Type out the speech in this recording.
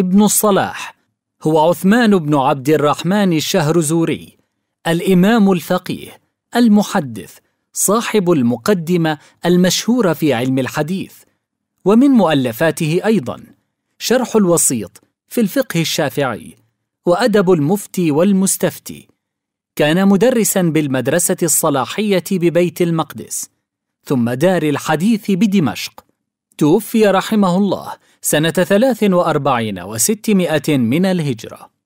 ابن الصلاح هو عثمان بن عبد الرحمن الشهرزوري الإمام الفقيه المحدث صاحب المقدمة المشهورة في علم الحديث ومن مؤلفاته أيضا شرح الوسيط في الفقه الشافعي وأدب المفتي والمستفتي كان مدرسا بالمدرسة الصلاحية ببيت المقدس ثم دار الحديث بدمشق توفي رحمه الله سنة ثلاث وأربعين وستمائة من الهجرة